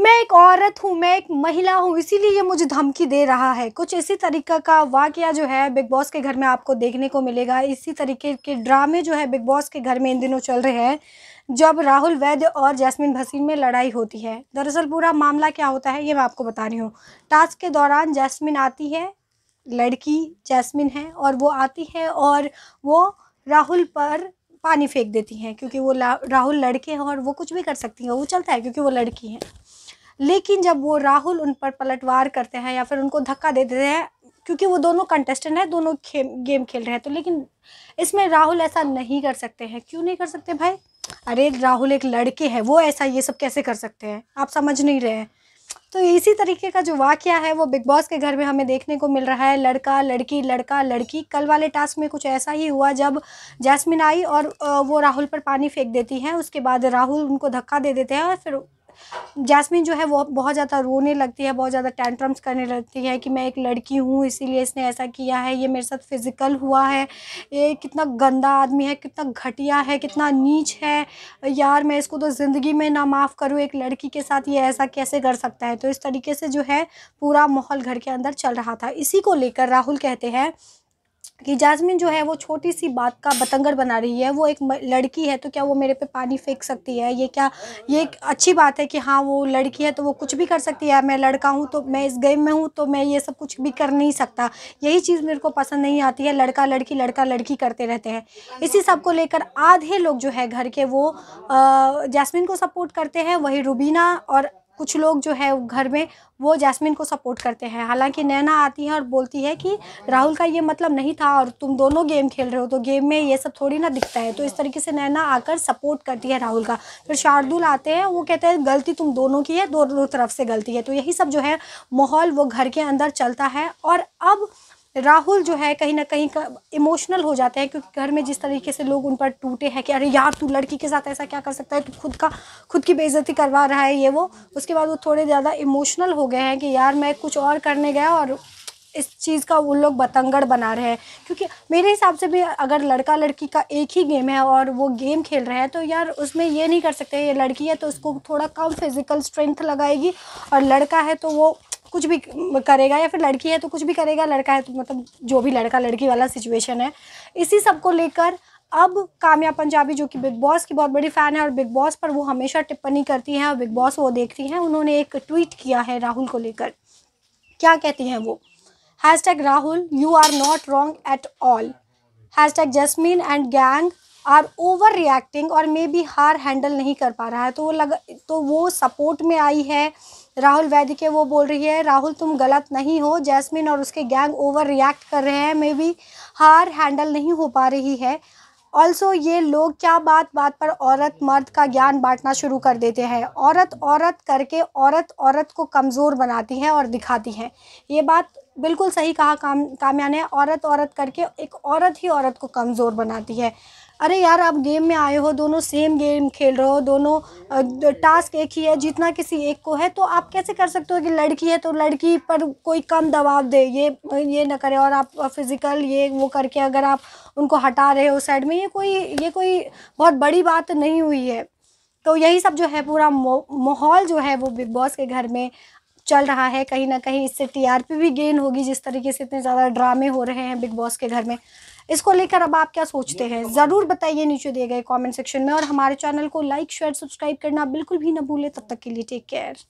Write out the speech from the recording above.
मैं एक औरत हूँ मैं एक महिला हूँ इसीलिए ये मुझे धमकी दे रहा है कुछ इसी तरीक़े का वाक्य जो है बिग बॉस के घर में आपको देखने को मिलेगा इसी तरीके के ड्रामे जो है बिग बॉस के घर में इन दिनों चल रहे हैं जब राहुल वैद्य और जैस्मिन भसीन में लड़ाई होती है दरअसल पूरा मामला क्या होता है ये मैं आपको बता रही हूँ टास्क के दौरान जैस्मिन आती है लड़की जैस्मिन है और वो आती है और वो राहुल पर पानी फेंक देती हैं क्योंकि वो राहुल लड़के हैं और वो कुछ भी कर सकती हैं वो चलता है क्योंकि वो लड़की हैं लेकिन जब वो राहुल उन पर पलटवार करते हैं या फिर उनको धक्का दे देते हैं क्योंकि वो दोनों कंटेस्टेंट हैं दोनों गेम खेल रहे हैं तो लेकिन इसमें राहुल ऐसा नहीं कर सकते हैं क्यों नहीं कर सकते भाई अरे राहुल एक लड़के हैं वो ऐसा ये सब कैसे कर सकते हैं आप समझ नहीं रहे हैं तो इसी तरीके का जो वाक्य है वो बिग बॉस के घर में हमें देखने को मिल रहा है लड़का लड़की लड़का लड़की कल वाले टास्क में कुछ ऐसा ही हुआ जब जैस्मिन आई और वो राहुल पर पानी फेंक देती हैं उसके बाद राहुल उनको धक्का दे देते हैं और फिर जैस्मिन जो है वो बहुत ज़्यादा रोने लगती है बहुत ज़्यादा टेंट्रम्स करने लगती है कि मैं एक लड़की हूँ इसीलिए इसने ऐसा किया है ये मेरे साथ फिज़िकल हुआ है ये कितना गंदा आदमी है कितना घटिया है कितना नीच है यार मैं इसको तो ज़िंदगी में ना माफ़ करूँ एक लड़की के साथ ये ऐसा कैसे कर सकता है तो इस तरीके से जो है पूरा माहौल घर के अंदर चल रहा था इसी को लेकर राहुल कहते हैं कि जासमिन जो है वो छोटी सी बात का बतंगड़ बना रही है वो एक लड़की है तो क्या वो मेरे पे पानी फेंक सकती है ये क्या ये एक अच्छी बात है कि हाँ वो लड़की है तो वो कुछ भी कर सकती है मैं लड़का हूँ तो मैं इस गेम में हूँ तो मैं ये सब कुछ भी कर नहीं सकता यही चीज़ मेरे को पसंद नहीं आती है लड़का लड़की लड़का लड़की करते रहते हैं इसी सब को लेकर आधे लोग जो है घर के वो जासमिन को सपोर्ट करते हैं वही रूबीना और कुछ लोग जो है घर में वो जैस्मिन को सपोर्ट करते हैं हालांकि नैना आती है और बोलती है कि राहुल का ये मतलब नहीं था और तुम दोनों गेम खेल रहे हो तो गेम में ये सब थोड़ी ना दिखता है तो इस तरीके से नैना आकर सपोर्ट करती है राहुल का फिर शार्दुल आते हैं वो कहते हैं गलती तुम दोनों की है दोनों तरफ से गलती है तो यही सब जो है माहौल वो घर के अंदर चलता है और अब राहुल जो है कहीं ना कहीं इमोशनल हो जाते हैं क्योंकि घर में जिस तरीके से लोग उन पर टूटे हैं कि अरे यार तू लड़की के साथ ऐसा क्या कर सकता है तू खुद का खुद की बेइज्जती करवा रहा है ये वो उसके बाद वो थोड़े ज़्यादा इमोशनल हो गए हैं कि यार मैं कुछ और करने गया और इस चीज़ का वो लोग बतंगड़ बना रहे हैं क्योंकि मेरे हिसाब से भी अगर लड़का लड़की का एक ही गेम है और वो गेम खेल रहे हैं तो यार उसमें ये नहीं कर सकते ये लड़की है तो उसको थोड़ा कम फिज़िकल स्ट्रेंथ लगाएगी और लड़का है तो वो कुछ भी करेगा या फिर लड़की है तो कुछ भी करेगा लड़का है तो मतलब जो भी लड़का लड़की वाला सिचुएशन है इसी सब को लेकर अब कामया पंजाबी जो कि बिग बॉस की बहुत बड़ी फ़ैन है और बिग बॉस पर वो हमेशा टिप्पणी करती हैं और बिग बॉस वो देखती हैं उन्होंने एक ट्वीट किया है राहुल को लेकर क्या कहती हैं वो hashtag Rahul you are not wrong at all hashtag Jasmine and gang are overreacting और मे बी हार हैंडल नहीं कर पा रहा है तो वो लग तो वो सपोर्ट में आई है राहुल वैद्य के वो बोल रही है राहुल तुम गलत नहीं हो जैस्मिन और उसके गैंग ओवर रिएक्ट कर रहे हैं मे बी हार हैंडल नहीं हो पा रही है ऑल्सो ये लोग क्या बात बात पर औरत मर्द का ज्ञान बांटना शुरू कर देते हैं औरत औरत करके औरत औरत को कमज़ोर बनाती है और दिखाती हैं ये बात बिल्कुल सही कहा काम कामया है औरत औरत करके एक औरत ही औरत को कमज़ोर बनाती है अरे यार आप गेम में आए हो दोनों सेम गेम खेल रहे हो दोनों टास्क एक ही है जितना किसी एक को है तो आप कैसे कर सकते हो कि लड़की है तो लड़की पर कोई कम दबाव दे ये ये ना करे और आप फिज़िकल ये वो करके अगर आप उनको हटा रहे हो साइड में ये कोई ये कोई बहुत बड़ी बात नहीं हुई है तो यही सब जो है पूरा माहौल जो है वो बिग बॉस के घर में चल रहा है कहीं ना कहीं इससे टीआरपी भी गेन होगी जिस तरीके से इतने ज़्यादा ड्रामे हो रहे हैं बिग बॉस के घर में इसको लेकर अब आप क्या सोचते हैं तो ज़रूर बताइए नीचे दिए गए कॉमेंट सेक्शन में और हमारे चैनल को लाइक शेयर सब्सक्राइब करना बिल्कुल भी ना भूले तब तक के लिए टेक केयर